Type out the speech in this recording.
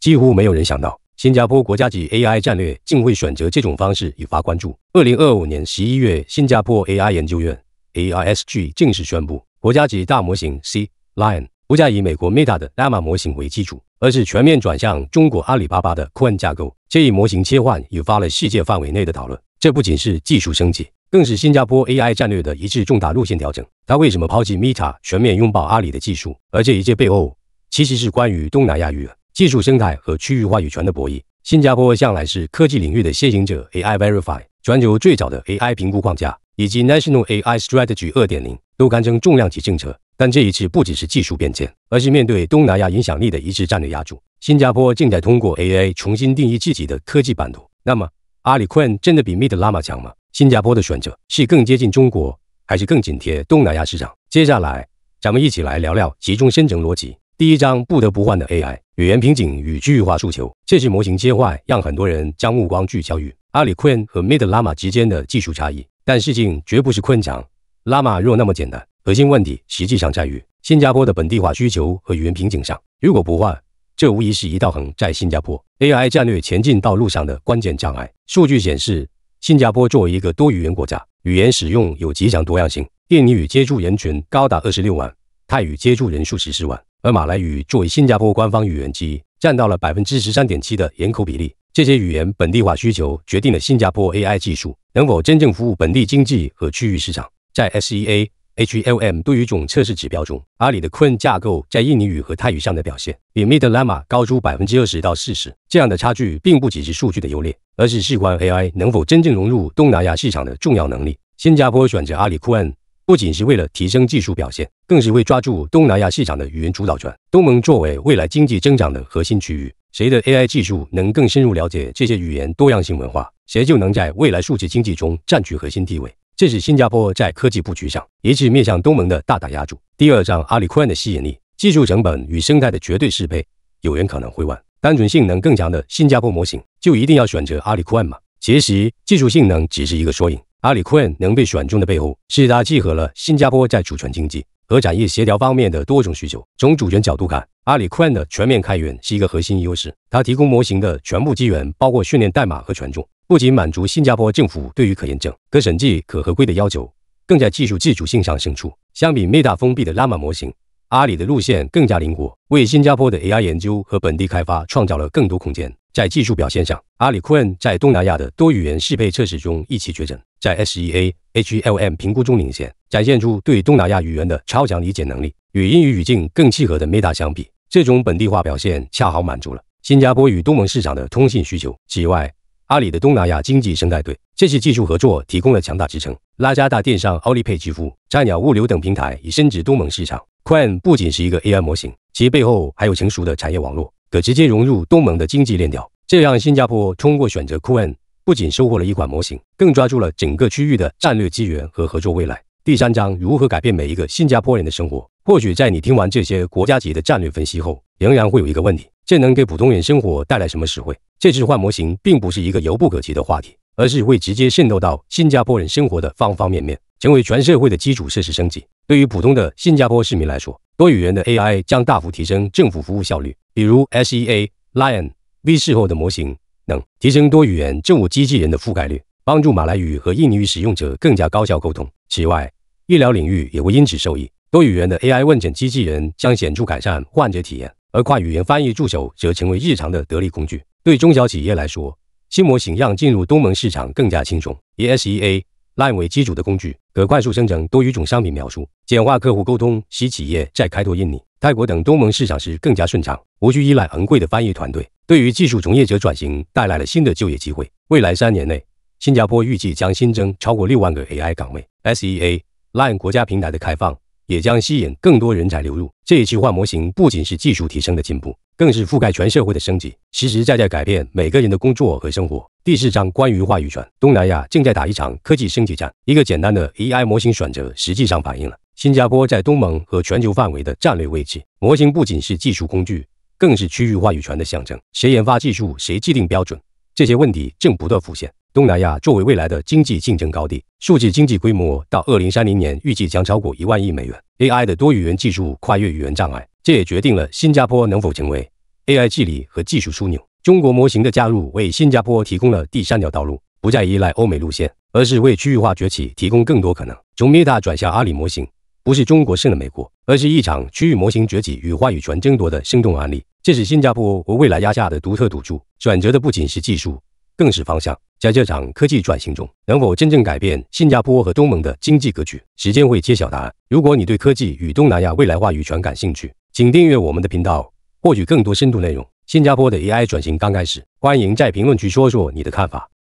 几乎没有人想到，新加坡国家级 AI 战略竟会选择这种方式引发关注。二零二五年十一月，新加坡 AI 研究院 a i s g 正式宣布，国家级大模型 C Lion 不再以美国 Meta 的 Llama 模型为基础，而是全面转向中国阿里巴巴的 Qwen 架构。这一模型切换引发了世界范围内的讨论。这不仅是技术升级，更是新加坡 AI 战略的一次重大路线调整。它为什么抛弃 Meta，全面拥抱阿里的技术？而这一切背后，其实是关于东南亚语言。技术生态和区域话语权的博弈，新加坡向来是科技领域的先行者。AI Verify、全球最早的 AI 评估框架以及 National AI Strategy 2.0都堪称重量级政策。但这一次，不仅是技术变迁，而是面对东南亚影响力的一次战略压注。新加坡正在通过 AI 重新定义自己的科技版图。那么，阿里 q u e n 真的比 m e l a 拉 a 强吗？新加坡的选择是更接近中国，还是更紧贴东南亚市场？接下来，咱们一起来聊聊其中深层逻辑。第一章，不得不换的 AI。语言瓶颈与区域化诉求，这些模型切换让很多人将目光聚焦于阿里 q u e e n 和 Mid Llama 之间的技术差异。但事情绝不是困墙、Llama 弱那么简单。核心问题实际上在于新加坡的本地化需求和语言瓶颈上。如果不换，这无疑是一道横在新加坡 AI 战略前进道路上的关键障碍。数据显示，新加坡作为一个多语言国家，语言使用有极强多样性，印尼语接触人群高达二十六万。泰语接触人数十四万，而马来语作为新加坡官方语言之一，占到了百分之十三点七的人口比例。这些语言本地化需求决定了新加坡 AI 技术能否真正服务本地经济和区域市场。在 SEA HLM 多语种测试指标中，阿里的 q u e e n 架构在印尼语和泰语上的表现比 m i d Llama 高出百分之二十到四十。这样的差距并不只是数据的优劣，而是事关 AI 能否真正融入东南亚市场的重要能力。新加坡选择阿里 q u e e n 不仅是为了提升技术表现，更是为抓住东南亚市场的语言主导权。东盟作为未来经济增长的核心区域，谁的 AI 技术能更深入了解这些语言多样性文化，谁就能在未来数字经济中占据核心地位。这是新加坡在科技布局上一次面向东盟的大大压注。第二让阿里库岸的吸引力、技术成本与生态的绝对适配。有人可能会问：单纯性能更强的新加坡模型就一定要选择阿里库岸吗？其实，技术性能只是一个缩影。阿里 q u e n 能被选中的背后，是它契合了新加坡在主权经济和产业协调方面的多种需求。从主权角度看，阿里 q u e n 的全面开源是一个核心优势，它提供模型的全部机源，包括训练代码和权重，不仅满足新加坡政府对于可验证、可审计、可合规的要求，更在技术自主性上胜出。相比 Meta 封闭的 Llama 模型，阿里的路线更加灵活。为新加坡的 AI 研究和本地开发创造了更多空间。在技术表现上，阿里 q u a n 在东南亚的多语言适配测试中一骑绝尘，在 SEA HLM 评估中领先，展现出对东南亚语言的超强理解能力，与英语语境更契合的 Meta 相比，这种本地化表现恰好满足了新加坡与东盟市场的通信需求。此外，阿里的东南亚经济生态对这次技术合作提供了强大支撑。拉加大电商奥利佩支付、菜鸟物流等平台已深植东盟市场。q u a n 不仅是一个 AI 模型，其背后还有成熟的产业网络，可直接融入东盟的经济链条。这让新加坡通过选择 q u a n 不仅收获了一款模型，更抓住了整个区域的战略机源和合作未来。第三章：如何改变每一个新加坡人的生活？或许在你听完这些国家级的战略分析后，仍然会有一个问题：这能给普通人生活带来什么实惠？这置换模型并不是一个遥不可及的话题，而是会直接渗透到新加坡人生活的方方面面，成为全社会的基础设施升级。对于普通的新加坡市民来说，多语言的 AI 将大幅提升政府服务效率。比如，SEA Lion V4 后的模型能提升多语言政务机器人的覆盖率，帮助马来语和印尼语使用者更加高效沟通。此外，医疗领域也会因此受益。多语言的 AI 问诊机器人将显著改善患者体验，而跨语言翻译助手则成为日常的得力工具。对中小企业来说，新模型让进入东盟市场更加轻松。以 SEA Line 为基础的工具可快速生成多语种商品描述，简化客户沟通。使企业在开拓印尼、泰国等东盟市场时更加顺畅，无需依赖昂贵的翻译团队。对于技术从业者转型，带来了新的就业机会。未来三年内，新加坡预计将新增超过六万个 AI 岗位。SEA Line 国家平台的开放。也将吸引更多人才流入。这一次幻模型不仅是技术提升的进步，更是覆盖全社会的升级，实实在在改变每个人的工作和生活。第四章关于话语权，东南亚正在打一场科技升级战。一个简单的 AI 模型选择，实际上反映了新加坡在东盟和全球范围的战略位置。模型不仅是技术工具，更是区域话语权的象征。谁研发技术，谁制定标准，这些问题正不断浮现。东南亚作为未来的经济竞争高地，数字经济规模到二零三零年预计将超过一万亿美元。AI 的多语言技术跨越语言障碍，这也决定了新加坡能否成为 AI 治理和技术枢纽。中国模型的加入为新加坡提供了第三条道路，不再依赖欧美路线，而是为区域化崛起提供更多可能。从 Meta 转向阿里模型，不是中国胜了美国，而是一场区域模型崛起与话语权争夺的生动案例。这是新加坡和未来压下的独特赌注。转折的不仅是技术，更是方向。在这场科技转型中，能否真正改变新加坡和东盟的经济格局？时间会揭晓答案。如果你对科技与东南亚未来话语权感兴趣，请订阅我们的频道，获取更多深度内容。新加坡的 AI 转型刚开始，欢迎在评论区说说你的看法。